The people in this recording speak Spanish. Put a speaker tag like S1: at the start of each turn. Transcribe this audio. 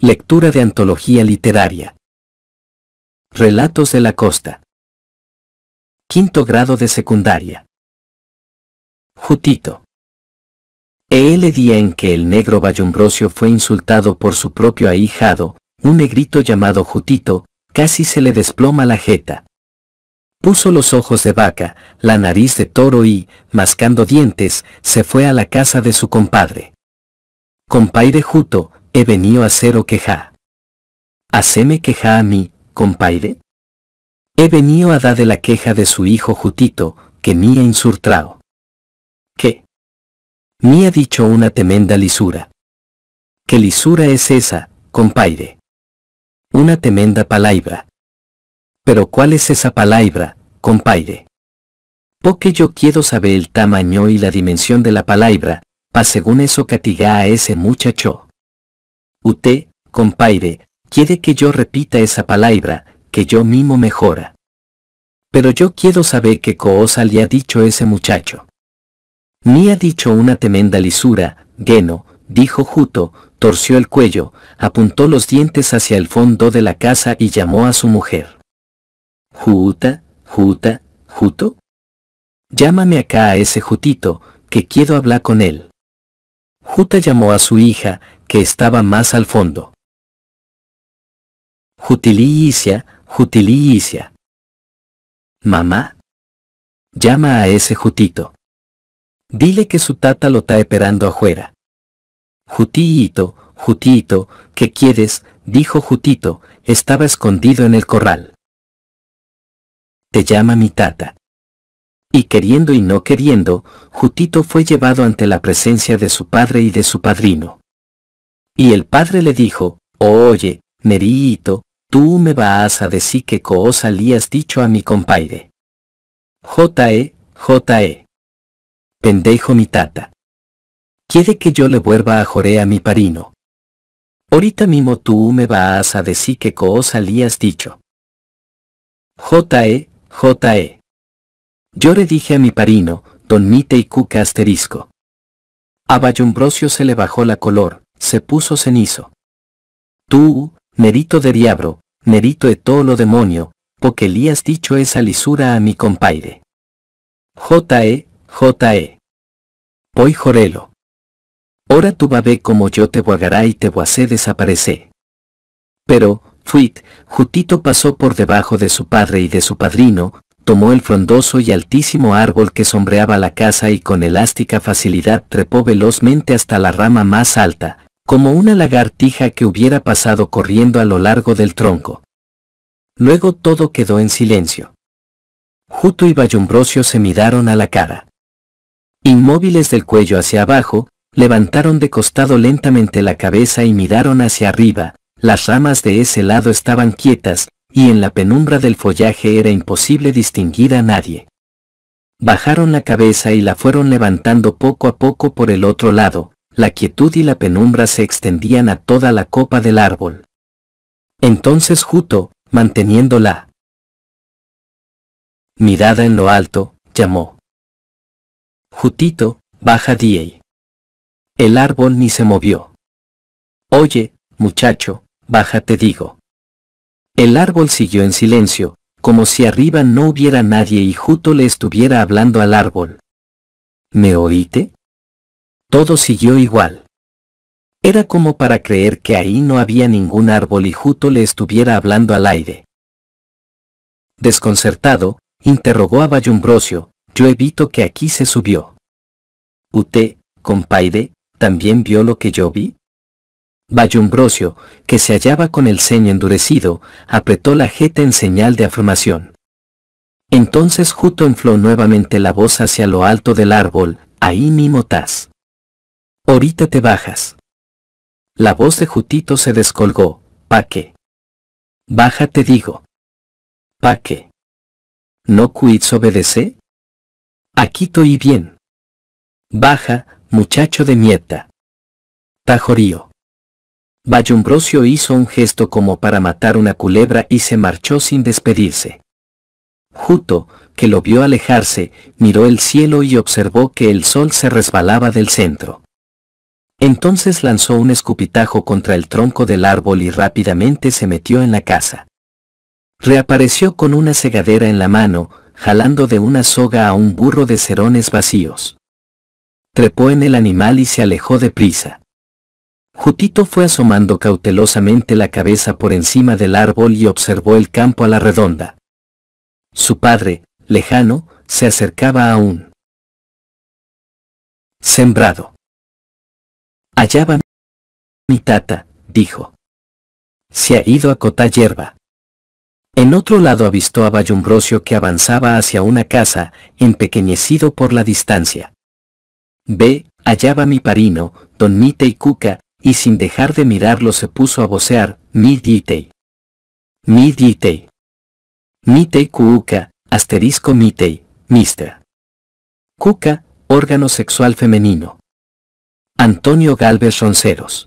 S1: Lectura de antología literaria. Relatos de la costa. Quinto grado de secundaria.
S2: Jutito. El día en que el negro Bayumbrosio fue insultado por su propio ahijado, un negrito llamado Jutito, casi se le desploma la jeta. Puso los ojos de vaca, la nariz de toro y, mascando dientes, se fue a la casa de su compadre. de Juto, he venido a o queja. Haceme queja a mí, compaire. He venido a dar de la queja de su hijo Jutito, que ha insurtrao. ¿Qué? Me ha dicho una tremenda lisura. ¿Qué lisura es esa, compaire? Una tremenda palabra. Pero ¿cuál es esa palabra, compaire? Porque yo quiero saber el tamaño y la dimensión de la palabra, pa según eso catiga a ese muchacho. Usted, compaire, quiere que yo repita esa palabra, que yo mismo mejora. Pero yo quiero saber qué cosa le ha dicho ese muchacho. Ni ha dicho una tremenda lisura, Geno, dijo Juto, torció el cuello, apuntó los dientes hacia el fondo de la casa y llamó a su mujer. Juta, Juta, Juto. Llámame acá a ese Jutito, que quiero hablar con él. Juta llamó a su hija, que estaba más al fondo. Jutilí Isia.
S1: Mamá. Llama a ese Jutito.
S2: Dile que su tata lo está esperando afuera. Jutito, Jutito, ¿qué quieres? dijo Jutito, estaba escondido en el corral. Te llama mi tata. Y queriendo y no queriendo, Jutito fue llevado ante la presencia de su padre y de su padrino. Y el padre le dijo, Oye, Merito, tú me vas a decir que cosa le has dicho a mi compaire. J.E., J.E. Pendejo mi tata. Quiere que yo le vuelva a joré a mi parino. Ahorita mismo tú me vas a decir que cosa le has dicho. J.E., J.E. Yo le dije a mi parino, don Mite y Cuca asterisco. A Bayumbrosio se le bajó la color, se puso cenizo. Tú, merito de diablo, merito de todo lo demonio, porque le has dicho esa lisura a mi compaire. J.E., J.E. Poi jorelo. Ora tu babé como yo te guagará y te guacé desaparece. Pero, Fuit, Jutito pasó por debajo de su padre y de su padrino, tomó el frondoso y altísimo árbol que sombreaba la casa y con elástica facilidad trepó velozmente hasta la rama más alta, como una lagartija que hubiera pasado corriendo a lo largo del tronco. Luego todo quedó en silencio. Juto y Bayumbrosio se miraron a la cara. Inmóviles del cuello hacia abajo, levantaron de costado lentamente la cabeza y miraron hacia arriba, las ramas de ese lado estaban quietas, y en la penumbra del follaje era imposible distinguir a nadie. Bajaron la cabeza y la fueron levantando poco a poco por el otro lado, la quietud y la penumbra se extendían a toda la copa del árbol. Entonces Juto, manteniéndola
S1: mirada en lo alto, llamó.
S2: Jutito, baja Diey. El árbol ni se movió. Oye, muchacho, baja te digo. El árbol siguió en silencio, como si arriba no hubiera nadie y Juto le estuviera hablando al árbol. ¿Me oíste? Todo siguió igual. Era como para creer que ahí no había ningún árbol y Juto le estuviera hablando al aire. Desconcertado, interrogó a Bayumbrosio, yo evito que aquí se subió. Ute, compaide, ¿también vio lo que yo vi? Bayumbrosio, que se hallaba con el ceño endurecido, apretó la jeta en señal de afirmación. Entonces Juto infló nuevamente la voz hacia lo alto del árbol, ahí motaz. Ahorita te bajas. La voz
S1: de Jutito se descolgó. ¿Pa qué? Baja te digo. ¿Pa qué? ¿No cuits obedece? Aquí estoy bien.
S2: Baja, muchacho de mieta. Tajorío. Bayumbrosio hizo un gesto como para matar una culebra y se marchó sin despedirse. Juto, que lo vio alejarse, miró el cielo y observó que el sol se resbalaba del centro. Entonces lanzó un escupitajo contra el tronco del árbol y rápidamente se metió en la casa. Reapareció con una segadera en la mano, jalando de una soga a un burro de cerones vacíos. Trepó en el animal y se alejó de prisa. Jutito fue asomando cautelosamente la cabeza por encima del árbol y observó el campo a la redonda. Su padre, lejano, se acercaba aún.
S1: Sembrado. Allá va mi tata,
S2: dijo. Se ha ido a cotar hierba. En otro lado avistó a Bayumbrosio que avanzaba hacia una casa, empequeñecido por la distancia. Ve, allá va mi parino, don y Cuca, y sin dejar de mirarlo se puso a vocear, mi ditei. Mi Mitei Cuca, asterisco Mitei, Mr. Cuca, órgano sexual femenino. Antonio Galvez Ronceros.